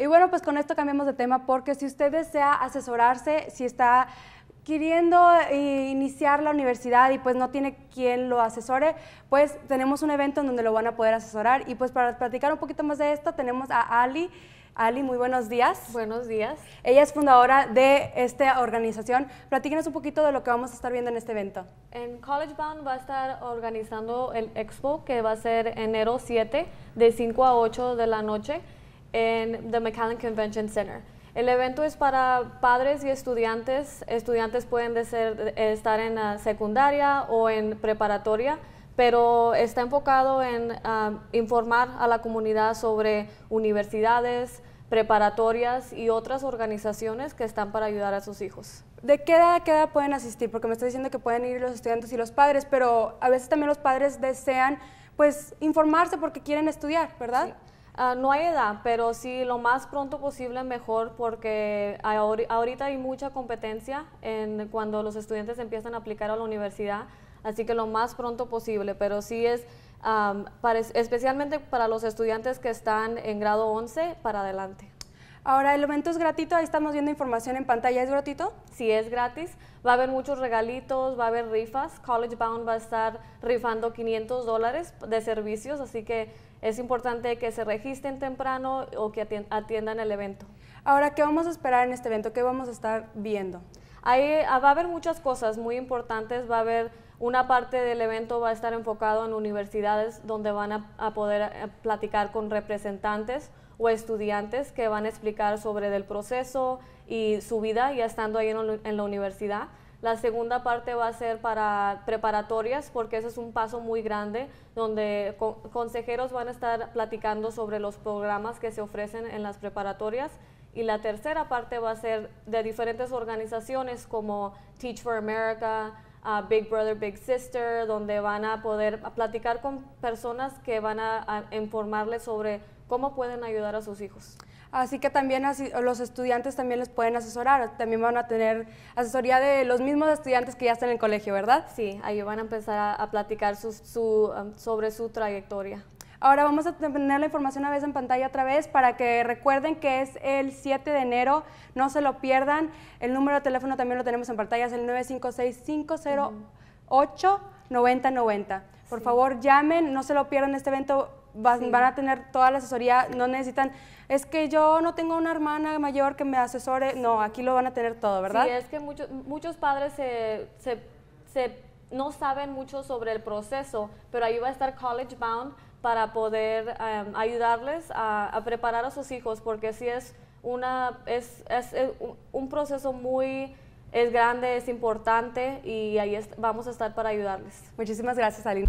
Y bueno, pues con esto cambiamos de tema porque si usted desea asesorarse, si está queriendo eh, iniciar la universidad y pues no tiene quien lo asesore, pues tenemos un evento en donde lo van a poder asesorar. Y pues para platicar un poquito más de esto tenemos a Ali. Ali, muy buenos días. Buenos días. Ella es fundadora de esta organización. Platíquenos un poquito de lo que vamos a estar viendo en este evento. En College Bound va a estar organizando el Expo que va a ser enero 7 de 5 a 8 de la noche en the McAllen Convention Center. El evento es para padres y estudiantes. Estudiantes pueden de ser, estar en secundaria o en preparatoria, pero está enfocado en um, informar a la comunidad sobre universidades, preparatorias y otras organizaciones que están para ayudar a sus hijos. ¿De qué edad, qué edad pueden asistir? Porque me está diciendo que pueden ir los estudiantes y los padres, pero a veces también los padres desean pues informarse porque quieren estudiar, ¿verdad? Ah, no hay edad, pero sí lo más pronto posible mejor porque ahorita hay mucha competencia en cuando los estudiantes empiezan a aplicar a la universidad, así que lo más pronto posible, pero sí es especialmente para los estudiantes que están en grado 11 para adelante. Ahora, el evento es gratuito, ahí estamos viendo información en pantalla, ¿es gratuito? Sí, es gratis. Va a haber muchos regalitos, va a haber rifas. College Bound va a estar rifando 500 dólares de servicios, así que es importante que se registren temprano o que atiendan el evento. Ahora, ¿qué vamos a esperar en este evento? ¿Qué vamos a estar viendo? Ahí ah, va a haber muchas cosas muy importantes, va a haber... Una parte del evento va a estar enfocado en universidades donde van a, poder eh, platicar con representantes o estudiantes que van a explicar sobre el proceso y su vida ya estando ahí en, en la universidad. La segunda parte va a ser para preparatorias, porque ese es un paso muy grande, donde consejeros van a estar platicando sobre los programas que se ofrecen en las preparatorias. Y la tercera parte va a ser de diferentes organizaciones como Teach for America, Big Brother, Big Sister, donde van a poder platicar con personas que van a, informarles sobre cómo pueden ayudar a sus hijos. Así que también los estudiantes también les pueden asesorar, también van a tener asesoría de los mismos estudiantes que ya están en el colegio, ¿verdad? Sí, ahí van a empezar a, platicar um, sobre su trayectoria. Ahora vamos a tener la información a vez en pantalla otra vez para que recuerden que es el 7 de enero, no se lo pierdan. El número de teléfono también lo tenemos en pantalla, es el 956 508 9090. Por favor, llamen, no se lo pierdan este evento Van, a tener toda la asesoría, no necesitan, es que yo no tengo una hermana mayor que me asesore, no, aquí lo van a tener todo, ¿verdad? Sí, es que muchos, muchos padres se, se, no saben mucho sobre el proceso, pero ahí va a estar College Bound para poder em, ayudarles a, preparar a sus hijos, porque sí es, una, es, es, un proceso muy es grande, es importante y ahí vamos a estar para ayudarles. Muchísimas gracias, Aline.